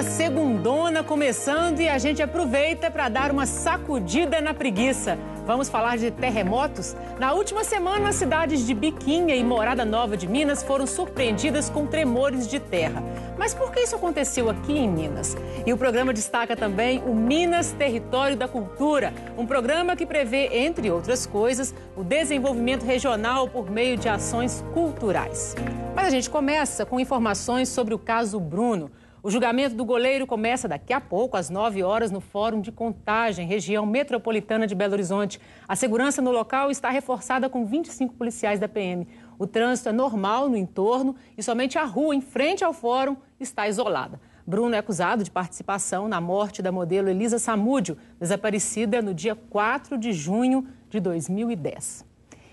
uma segundona começando e a gente aproveita para dar uma sacudida na preguiça. Vamos falar de terremotos? Na última semana, as cidades de Biquinha e Morada Nova de Minas foram surpreendidas com tremores de terra. Mas por que isso aconteceu aqui em Minas? E o programa destaca também o Minas Território da Cultura, um programa que prevê, entre outras coisas, o desenvolvimento regional por meio de ações culturais. Mas a gente começa com informações sobre o caso Bruno. O julgamento do goleiro começa daqui a pouco, às 9 horas, no Fórum de Contagem, região metropolitana de Belo Horizonte. A segurança no local está reforçada com 25 policiais da PM. O trânsito é normal no entorno e somente a rua em frente ao fórum está isolada. Bruno é acusado de participação na morte da modelo Elisa Samúdio, desaparecida no dia 4 de junho de 2010.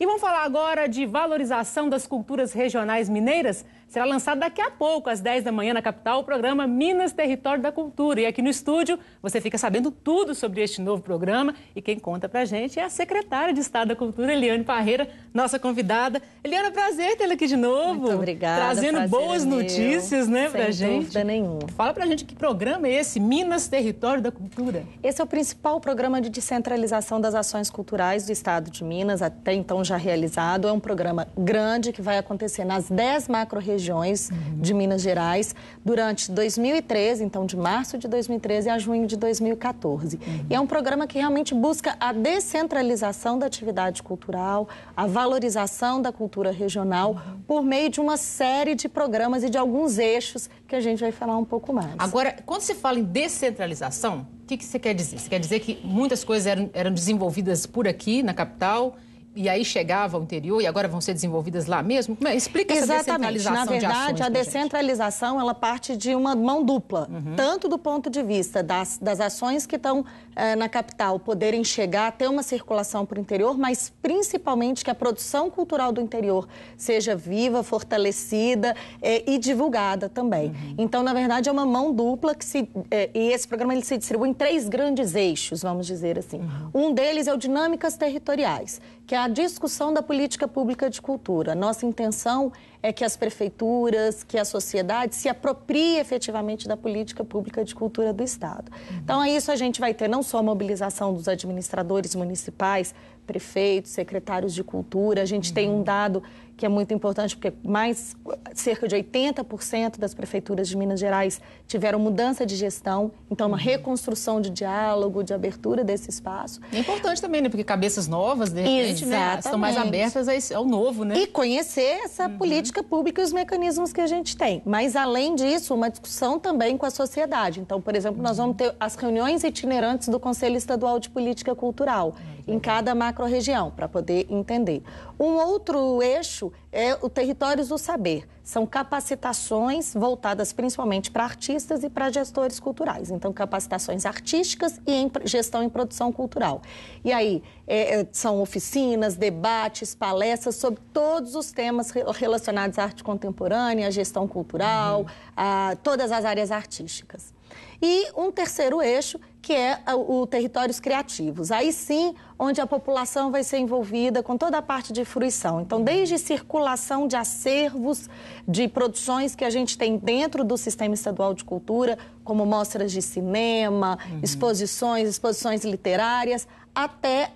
E vamos falar agora de valorização das culturas regionais mineiras? Será lançado daqui a pouco, às 10 da manhã, na capital, o programa Minas Território da Cultura. E aqui no estúdio você fica sabendo tudo sobre este novo programa. E quem conta pra gente é a secretária de Estado da Cultura, Eliane Parreira, nossa convidada. Eliana, é prazer tê-la aqui de novo. Muito obrigada. Trazendo boas é notícias, né, Sem pra gente. Sem dúvida nenhuma. Fala pra gente que programa é esse, Minas Território da Cultura. Esse é o principal programa de descentralização das ações culturais do Estado de Minas, até então já realizado. É um programa grande que vai acontecer nas 10 macro-regiões regiões uhum. de Minas Gerais durante 2013, então de março de 2013 a junho de 2014. Uhum. E é um programa que realmente busca a descentralização da atividade cultural, a valorização da cultura regional uhum. por meio de uma série de programas e de alguns eixos que a gente vai falar um pouco mais. Agora, quando se fala em descentralização, o que, que você quer dizer? Você quer dizer que muitas coisas eram, eram desenvolvidas por aqui, na capital, e aí chegava ao interior e agora vão ser desenvolvidas lá mesmo? É? Explica Exatamente. essa descentralização Na verdade, de ações a descentralização ela parte de uma mão dupla, uhum. tanto do ponto de vista das, das ações que estão eh, na capital poderem chegar, ter uma circulação para o interior, mas principalmente que a produção cultural do interior seja viva, fortalecida eh, e divulgada também. Uhum. Então, na verdade, é uma mão dupla que se eh, e esse programa ele se distribui em três grandes eixos, vamos dizer assim. Uhum. Um deles é o dinâmicas territoriais que é a discussão da política pública de cultura. Nossa intenção é que as prefeituras, que a sociedade se aproprie efetivamente da política pública de cultura do Estado. Uhum. Então, a é isso a gente vai ter não só a mobilização dos administradores municipais, prefeitos, secretários de cultura. A gente uhum. tem um dado que é muito importante, porque mais cerca de 80% das prefeituras de Minas Gerais tiveram mudança de gestão, então uma reconstrução de diálogo, de abertura desse espaço. É importante também, né? Porque cabeças novas, de repente, né, estão mais abertas ao novo, né? E conhecer essa uhum. política política pública e os mecanismos que a gente tem. Mas, além disso, uma discussão também com a sociedade. Então, por exemplo, nós vamos ter as reuniões itinerantes do Conselho Estadual de Política Cultural. Uhum em cada macro-região, para poder entender. Um outro eixo é o Territórios do Saber. São capacitações voltadas principalmente para artistas e para gestores culturais. Então, capacitações artísticas e em gestão em produção cultural. E aí, é, é, são oficinas, debates, palestras sobre todos os temas relacionados à arte contemporânea, à gestão cultural, uhum. a todas as áreas artísticas. E um terceiro eixo, que é o territórios criativos. Aí sim, onde a população vai ser envolvida com toda a parte de fruição. Então, desde circulação de acervos, de produções que a gente tem dentro do Sistema Estadual de Cultura, como mostras de cinema, uhum. exposições, exposições literárias, até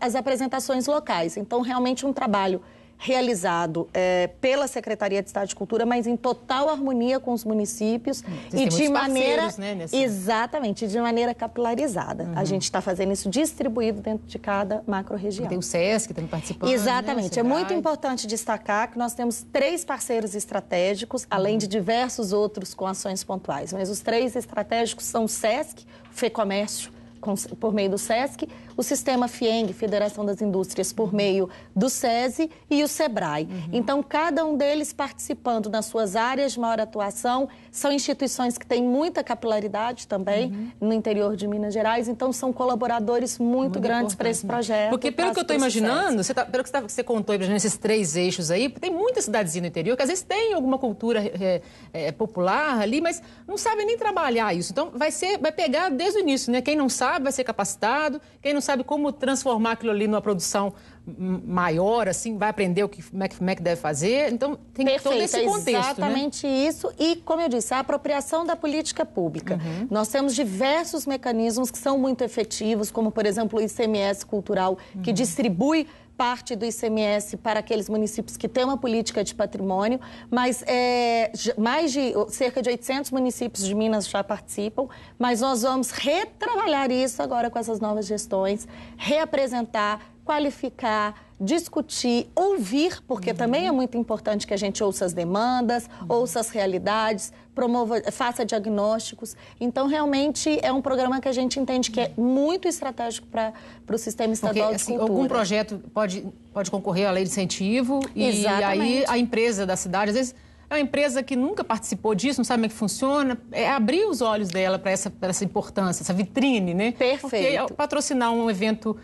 as apresentações locais. Então, realmente um trabalho realizado é, pela Secretaria de Estado de Cultura, mas em total harmonia com os municípios hum, e de maneira né, nessa... exatamente de maneira capilarizada. Uhum. A gente está fazendo isso distribuído dentro de cada macro-região. Tem o SESC também participando. Né, exatamente. Né, é muito importante destacar que nós temos três parceiros estratégicos, além uhum. de diversos outros com ações pontuais. Mas os três estratégicos são o SESC, o FEComércio por meio do SESC, o sistema FIENG, Federação das Indústrias, por meio do SESI e o SEBRAE. Uhum. Então, cada um deles participando nas suas áreas de maior atuação, são instituições que têm muita capilaridade também uhum. no interior de Minas Gerais, então são colaboradores muito, muito grandes para esse né? projeto. Porque, pelo que eu estou imaginando, você tá, pelo que você, tá, você contou, esses três eixos aí, tem muitas cidadezinha no interior que às vezes tem alguma cultura é, é, popular ali, mas não sabe nem trabalhar isso. Então, vai, ser, vai pegar desde o início, né? Quem não sabe, sabe vai ser capacitado, quem não sabe como transformar aquilo ali numa produção maior, assim, vai aprender o que, como, é que, como é que deve fazer. Então, tem Perfeito, todo esse é contexto. Né? Exatamente né? isso. E, como eu disse, a apropriação da política pública. Uhum. Nós temos diversos mecanismos que são muito efetivos, como, por exemplo, o ICMS cultural, uhum. que distribui parte do ICMS para aqueles municípios que têm uma política de patrimônio, mas é, mais de cerca de 800 municípios de Minas já participam, mas nós vamos retrabalhar isso agora com essas novas gestões, reapresentar, qualificar, discutir, ouvir, porque uhum. também é muito importante que a gente ouça as demandas, uhum. ouça as realidades, promova, faça diagnósticos. Então, realmente, é um programa que a gente entende que é uhum. muito estratégico para o sistema estadual porque, de assim, cultura. algum projeto pode, pode concorrer à lei de incentivo Exatamente. e aí a empresa da cidade, às vezes... É uma empresa que nunca participou disso, não sabe como é que funciona. É abrir os olhos dela para essa, essa importância, essa vitrine, né? Perfeito. Porque patrocinar um evento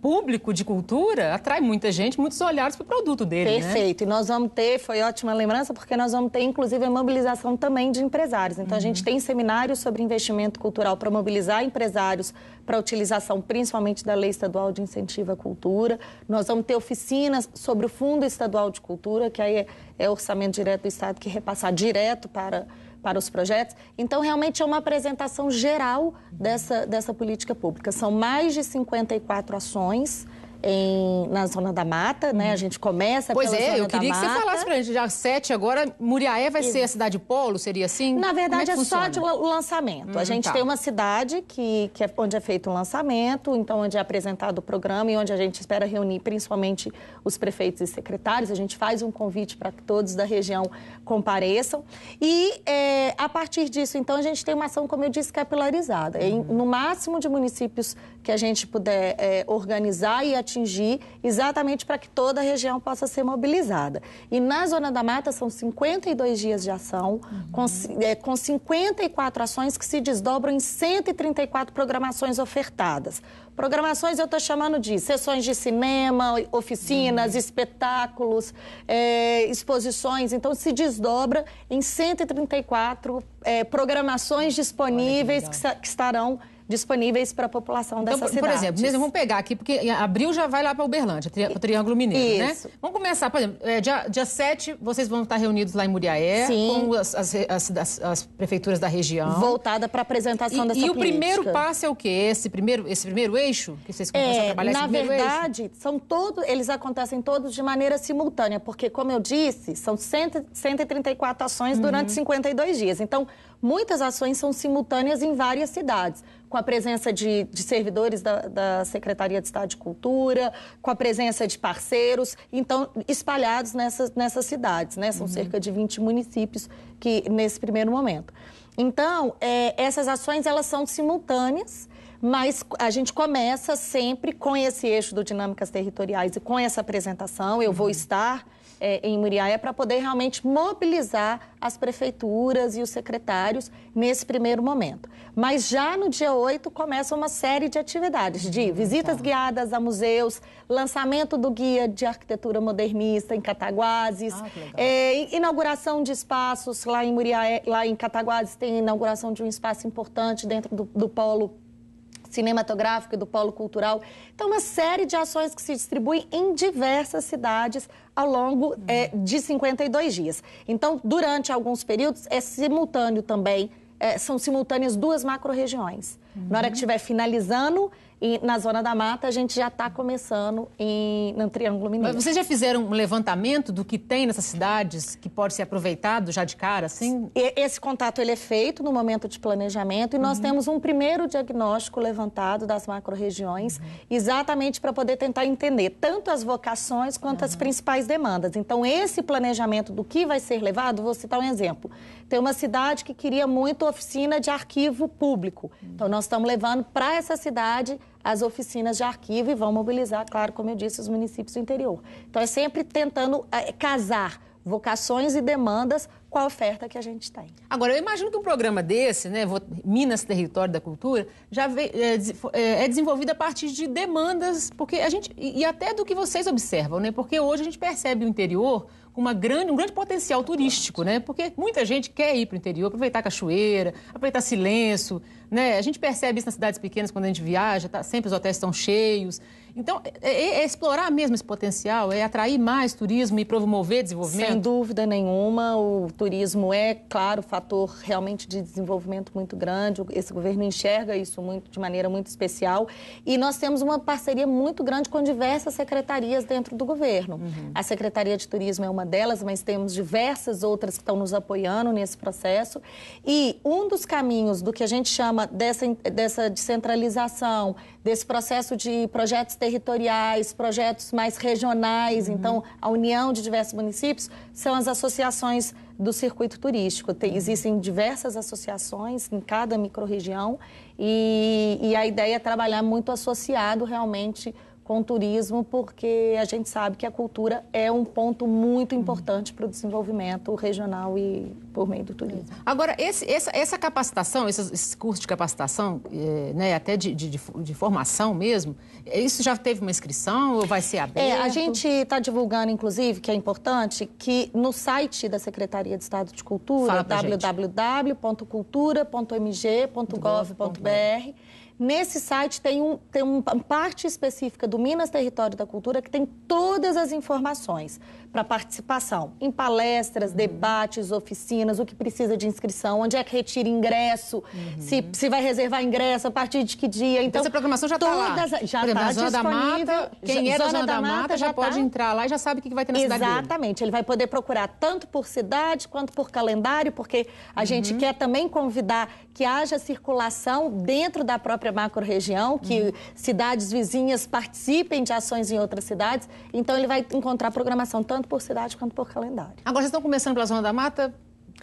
público de cultura atrai muita gente, muitos olhares para o produto dele. Né? Perfeito. Né? E nós vamos ter, foi ótima lembrança, porque nós vamos ter, inclusive, a mobilização também de empresários. Então, uhum. a gente uhum. tem seminários sobre investimento cultural para mobilizar empresários para a utilização, principalmente, da Lei Estadual de Incentivo à Cultura. Nós vamos ter oficinas sobre o Fundo Estadual de Cultura, que aí é, é orçamento direto do Estado que é repassar direto para para os projetos. Então, realmente é uma apresentação geral dessa, dessa política pública. São mais de 54 ações em, na zona da mata, né? A uhum. gente começa pois pela é, zona da mata. Pois é, eu queria que você falasse pra gente. Já sete agora, Muriaé vai ser a cidade polo, seria assim? Na é verdade, é, é só de o lançamento. Hum, a gente tá. tem uma cidade que, que é onde é feito o lançamento, então onde é apresentado o programa e onde a gente espera reunir principalmente os prefeitos e secretários. A gente faz um convite para que todos da região compareçam. E é, a partir disso, então, a gente tem uma ação, como eu disse, capilarizada. Em, uhum. no máximo de municípios que a gente puder é, organizar e atingir atingir, exatamente para que toda a região possa ser mobilizada. E na Zona da Mata são 52 dias de ação, uhum. com, é, com 54 ações que se desdobram em 134 programações ofertadas. Programações eu estou chamando de sessões de cinema, oficinas, uhum. espetáculos, é, exposições. Então, se desdobra em 134 é, programações disponíveis que, que, estarão disponíveis para a população dessa então, cidade. Por exemplo, mesmo, vamos pegar aqui, porque abril já vai lá para Uberlândia, para o Triângulo Mineiro, né? Isso. né? Vamos começar, por exemplo, é, dia, dia 7 vocês vão estar reunidos lá em Muriaé Sim. com as, as, as, as, prefeituras da região. Voltada para a apresentação e, dessa e política. E o primeiro passo é o quê? Esse primeiro, esse primeiro eixo que vocês começam é, a trabalhar? Na verdade, eixo? são todos, eles acontecem todos de maneira simultânea, porque como eu disse, são 100, 134 ações uhum. durante 52 dias. Então, muitas ações são simultâneas em várias cidades com a presença de, de servidores da, da, Secretaria de Estado de Cultura, com a presença de parceiros, então espalhados nessas, nessas cidades, né? São uhum. cerca de 20 municípios que nesse primeiro momento. Então, é, essas ações elas são simultâneas, mas a gente começa sempre com esse eixo do dinâmicas territoriais e com essa apresentação. Eu uhum. vou estar é, em Muriaé para poder realmente mobilizar as prefeituras e os secretários nesse primeiro momento. Mas já no dia 8 começa uma série de atividades, de uhum, visitas tá. guiadas a museus, lançamento do guia de arquitetura modernista em Cataguases, ah, é, inauguração de espaços lá em Muriaé, lá em Cataguases tem inauguração de um espaço importante dentro do, do polo cinematográfico e do polo cultural. Então, uma série de ações que se distribuem em diversas cidades ao longo é, de 52 dias. Então, durante alguns períodos, é simultâneo também, é, são simultâneas duas macro-regiões. Uhum. Na hora que estiver finalizando, e na Zona da Mata, a gente já está começando em, no Triângulo Mineiro. Mas vocês já fizeram um levantamento do que tem nessas cidades que pode ser aproveitado já de cara, assim? Esse contato ele é feito no momento de planejamento e uhum. nós temos um primeiro diagnóstico levantado das macro-regiões, uhum. exatamente para poder tentar entender tanto as vocações quanto uhum. as principais demandas. Então, esse planejamento do que vai ser levado, vou citar um exemplo. Tem uma cidade que queria muito oficina de arquivo público. Uhum. Então, nós estamos levando para essa cidade as oficinas de arquivo e vão mobilizar, claro, como eu disse, os municípios do interior. Então, é sempre tentando é, casar vocações e demandas com a oferta que a gente tem. Agora, eu imagino que um programa desse, né, Minas Território da Cultura, já é, é, é, desenvolvido a partir de demandas, porque a gente e até do que vocês observam, né? Porque hoje a gente percebe o interior uma grande, um grande potencial turístico, né? Porque muita gente quer ir para o interior, aproveitar a cachoeira, aproveitar silêncio, né? A gente percebe isso nas cidades pequenas quando a gente viaja, tá, sempre os hotéis estão cheios. Então, é, é, é explorar mesmo esse potencial, é atrair mais turismo e promover desenvolvimento? Sem dúvida nenhuma, o turismo é, claro, fator realmente de desenvolvimento muito grande. Esse governo enxerga isso muito, de maneira muito especial. E nós temos uma parceria muito grande com diversas secretarias dentro do governo. Uhum. A Secretaria de Turismo é uma delas, mas temos diversas outras que estão nos apoiando nesse processo. E um dos caminhos do que a gente chama dessa, dessa descentralização, desse processo de projetos territoriais, projetos mais regionais, uhum. então a união de diversos municípios, são as associações do circuito turístico. Tem, existem diversas associações em cada microrregião e, e a ideia é trabalhar muito associado realmente com turismo, porque a gente sabe que a cultura é um ponto muito importante para o desenvolvimento regional e por meio do turismo. Agora, esse, essa, essa, capacitação, esses, esses cursos de capacitação, é, né, até de, de, de, formação mesmo, eh, isso já teve uma inscrição ou vai ser aberto? É, a gente está divulgando, inclusive, que é importante, que no site da Secretaria de Estado de Cultura, www.cultura.mg.gov.br, Nesse site tem, um, tem uma parte específica do Minas Território da Cultura que tem todas as informações para participação em palestras, debates, oficinas, o que precisa de inscrição, onde é que retira ingresso, uhum. se, se vai reservar ingresso, a partir de que dia. Então, essa programação já está lá. Já está disponível. Da Mata, quem é da Zona, da, da Mata, já, pode tá entrar lá e já sabe o que vai ter na Exatamente. cidade Exatamente. Ele vai poder procurar tanto por cidade quanto por calendário, porque a uhum. gente quer também convidar que haja circulação dentro da própria macro-região, que uhum. cidades vizinhas participem de ações em outras cidades. Então, ele vai encontrar programação tanto tanto por cidade quanto por calendário. Agora vocês estão começando pela Zona da Mata?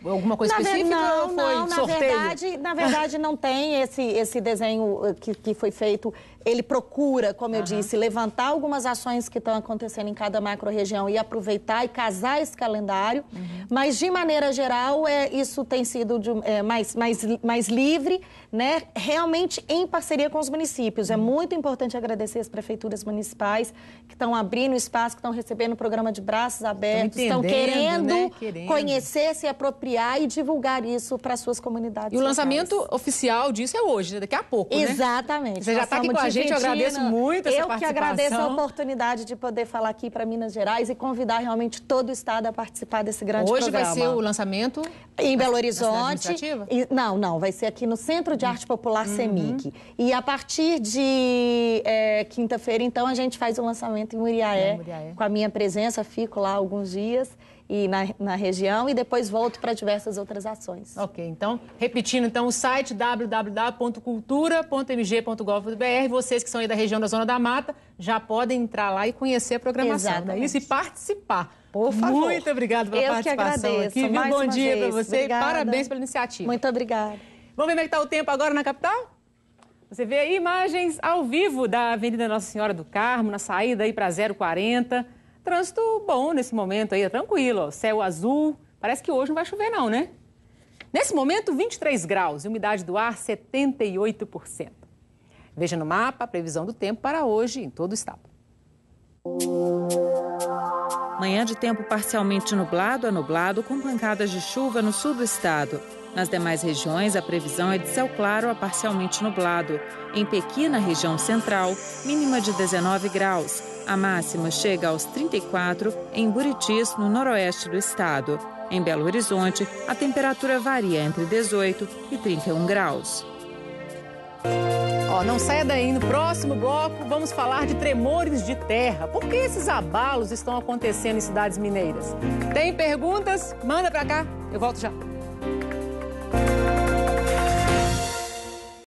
Alguma coisa na específica não, ou foi não, sorteio? Na verdade, na verdade não tem esse, esse desenho eh, que, que foi feito ele procura, como eu disse, levantar algumas ações que estão acontecendo em cada macro-região e aproveitar e casar esse calendário. Uhum. Mas, de maneira geral, é, isso tem sido de, é, mais, mais, mais livre, né? realmente em parceria com os municípios. É uhum. É muito importante agradecer as prefeituras municipais que estão abrindo espaço, que estão recebendo o programa de braços abertos, estão né? querendo, né? querendo, conhecer, se apropriar e divulgar isso para suas comunidades. E o locais. lançamento oficial disso é hoje, daqui a pouco. Né? Exatamente. Né? Você já está aqui com a gente Gente, eu agradeço muito essa Eu que agradeço a oportunidade de poder falar aqui para Minas Gerais e convidar realmente todo o estado a participar desse grande Hoje programa. Hoje vai ser o lançamento em Belo Horizonte. E, não, não, vai ser aqui no Centro de Arte Popular uhum. CEMIC. E a partir de é, quinta-feira, então, a gente faz o lançamento em Muriaé, é, Muriaé, com a minha presença, fico lá alguns dias e na, na região e depois volto para diversas outras ações. Ok, então, repetindo, então, o site www.cultura.mg.gov.br, vocês que são aí da região da Zona da Mata, já podem entrar lá e conhecer a programação, Exatamente. É isso, e participar. Por favor. Muito obrigada pela Eu participação que agradeço, aqui. Viu? Bom dia para você obrigada. parabéns pela iniciativa. Muito obrigada. Vamos ver como é está o tempo agora na capital? Você vê aí imagens ao vivo da Avenida Nossa Senhora do Carmo, na saída aí para 040. Trânsito bom nesse momento aí, tranquilo, ó, céu azul. Parece que hoje não vai chover não, né? Nesse momento, 23 graus e umidade do ar 78%. Veja no mapa a previsão do tempo para hoje em todo o estado. Manhã de tempo parcialmente nublado a nublado, com pancadas de chuva no sul do estado. Nas demais regiões, a previsão é de céu claro a parcialmente nublado. Em Pequim, na região central, mínima de 19 graus. A máxima chega aos 34 em Buritis, no noroeste do estado. Em Belo Horizonte, a temperatura varia entre 18 e 31 graus. Ó, não saia daí, no próximo bloco vamos falar de tremores de terra. Por que esses abalos estão acontecendo em cidades mineiras? Tem perguntas? Manda pra cá, eu volto já.